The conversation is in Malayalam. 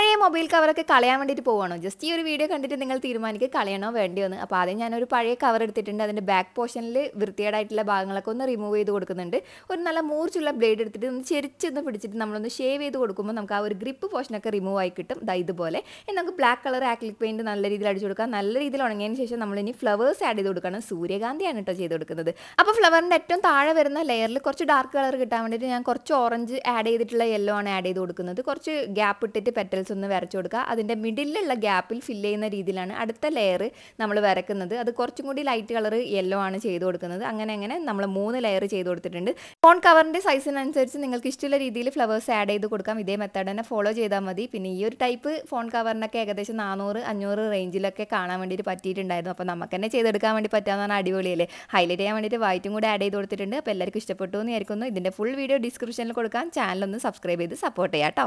പഴയ മൊബൈൽ കവറൊക്കെ കളയാൻ വേണ്ടിയിട്ട് പോവാണോ ജസ്റ്റ് ഈ ഒരു വീഡിയോ കണ്ടിട്ട് നിങ്ങൾ തീരുമാനിക്കുക കളയണോ വേണ്ടിയോ എന്ന് അപ്പോൾ ആദ്യം ഞാനൊരു പഴയ കവർ എടുത്തിട്ടുണ്ട് അതിൻ്റെ ബാക്ക് പോർഷനിൽ വൃത്തിയേടായിട്ടുള്ള ഭാഗങ്ങളൊക്കെ ഒന്ന് റിമൂവ് ചെയ്ത് കൊടുക്കുന്നുണ്ട് ഒരു നല്ല മൂർച്ചുള്ള ബ്ലേഡ് എടുത്തിട്ട് ഒന്ന് ചെരിച്ചൊന്ന് പിടിച്ചിട്ട് നമ്മളൊന്ന് ഷേവ് ചെയ്ത് കൊടുക്കുമ്പോൾ നമുക്ക് ആ ഒരു ഗ്രിപ്പ് പോർഷനൊക്കെ റിമൂവ് ആയി കിട്ടും ദാ ഇതുപോലെ ഇനി നമുക്ക് ബ്ലാക്ക് കളർ ആക്ലിക് പെയിൻറ്റ് നല്ല രീതിയിൽ അടിച്ചു കൊടുക്കാം നല്ല രീതിയിൽ ഉണങ്ങിയതിന് ശേഷം നമ്മൾ ഇനി ഫ്ലവേഴ്സ് ആഡ് ചെയ്ത് കൊടുക്കണം സൂര്യകാന്തിയാണ് കേട്ടോ ചെയ്ത് കൊടുക്കുന്നത് അപ്പോൾ ഫ്ലവറിൻ്റെ ഏറ്റവും താഴെ വരുന്ന ലെയറിൽ കുറച്ച് ഡാർക്ക് കളർ കിട്ടാൻ വേണ്ടിയിട്ട് ഞാൻ കുറച്ച് ഓറഞ്ച് ആഡ് ചെയ്തിട്ടുള്ള യെല്ലോ ആണ് ആഡ് ചെയ്ത് കൊടുക്കുന്നത് കുറച്ച് ഗ്യാപ്പ് ഇട്ടിട്ട് പെറ്റൽസ് ലൈൻസ് ഒന്ന് വരച്ചു കൊടുക്കുക അതിൻ്റെ മിഡിലുള്ള ഗ്യാപ്പിൽ ഫില്ല് ചെയ്യുന്ന രീതിയിലാണ് അടുത്ത ലെയർ നമ്മൾ വരക്കുന്നത് അത് കുറച്ചും കൂടി ലൈറ്റ് കളർ യെല്ലോ ആണ് ചെയ്ത് കൊടുക്കുന്നത് അങ്ങനെ അങ്ങനെ നമ്മൾ മൂന്ന് ലെയർ ചെയ്ത് കൊടുത്തിട്ടുണ്ട് ഫോൺ കവറിൻ്റെ സൈസിനനുസരിച്ച് നിങ്ങൾക്ക് ഇഷ്ടമുള്ള രീതിയിൽ ഫ്ലവേഴ്സ് ആഡ് ചെയ്ത് കൊടുക്കാം ഇതേ മെത്തേഡ് തന്നെ ഫോളോ ചെയ്താൽ മതി പിന്നെ ഈ ഒരു ടൈപ്പ് ഫോൺ കവറിനൊക്കെ ഏകദേശം നാനൂറ് അഞ്ഞൂറ് റേഞ്ചിലൊക്കെ കാണാൻ വേണ്ടിയിട്ട് പറ്റിയിട്ടുണ്ടായിരുന്നു അപ്പോൾ നമുക്ക് തന്നെ ചെയ്തെടുക്കാൻ വേണ്ടി പറ്റാമെന്നാണ് അടിപൊളിയല്ലേ ഹൈലൈറ്റ് ചെയ്യാൻ വേണ്ടിയിട്ട് വൈറ്റും കൂടി ആഡ് ചെയ്ത് കൊടുത്തിട്ടുണ്ട് അപ്പോൾ എല്ലാവർക്കും ഇഷ്ടപ്പെട്ടു എന്ന് വിചാരിക്കുന്നു ഇതിൻ്റെ ഫുൾ വീഡിയോ ഡിസ്ക്രിപ്ഷനിൽ കൊടുക്കാം ചാനലൊന്ന് സബ്സ്ക്രൈബ് ചെയ്ത് സപ്പോർട്ട് ചെയ്യാം കേട്ടോ